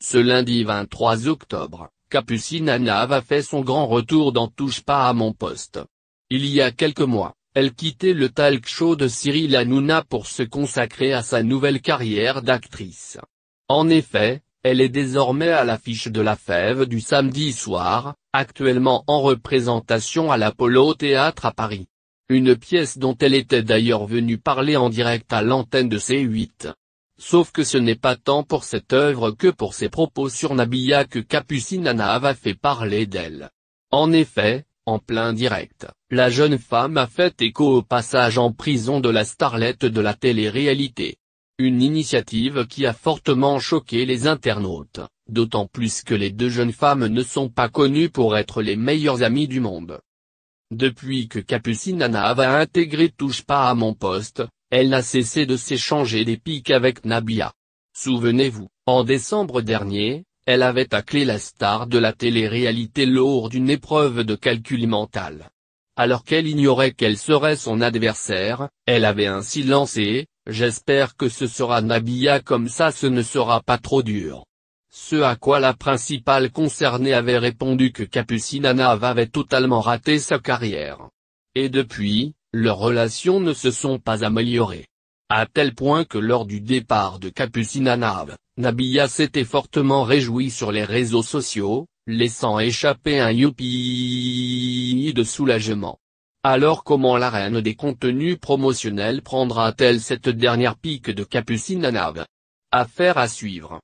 Ce lundi 23 octobre, Capucine Nav a fait son grand retour dans Touche pas à mon poste. Il y a quelques mois, elle quittait le talk show de Cyril Hanouna pour se consacrer à sa nouvelle carrière d'actrice. En effet, elle est désormais à l'affiche de la fève du samedi soir, actuellement en représentation à l'Apollo Théâtre à Paris. Une pièce dont elle était d'ailleurs venue parler en direct à l'antenne de C8. Sauf que ce n'est pas tant pour cette œuvre que pour ses propos sur Nabiya que Capucine Anna a fait parler d'elle. En effet, en plein direct, la jeune femme a fait écho au passage en prison de la starlette de la télé-réalité. Une initiative qui a fortement choqué les internautes, d'autant plus que les deux jeunes femmes ne sont pas connues pour être les meilleures amies du monde. Depuis que Capucine Anna a intégré Touche pas à mon poste, elle n'a cessé de s'échanger des piques avec Nabia. Souvenez-vous, en décembre dernier, elle avait taclé la star de la télé-réalité lors d'une épreuve de calcul mental. Alors qu'elle ignorait quel serait son adversaire, elle avait ainsi lancé, j'espère que ce sera Nabia comme ça ce ne sera pas trop dur. Ce à quoi la principale concernée avait répondu que Capucine avait totalement raté sa carrière. Et depuis, leurs relations ne se sont pas améliorées. À tel point que lors du départ de Capucine à Nave, Nabia s'était fortement réjouie sur les réseaux sociaux, laissant échapper un youpi de soulagement. Alors comment la reine des contenus promotionnels prendra-t-elle cette dernière pique de Capucine à Nave Affaire à suivre.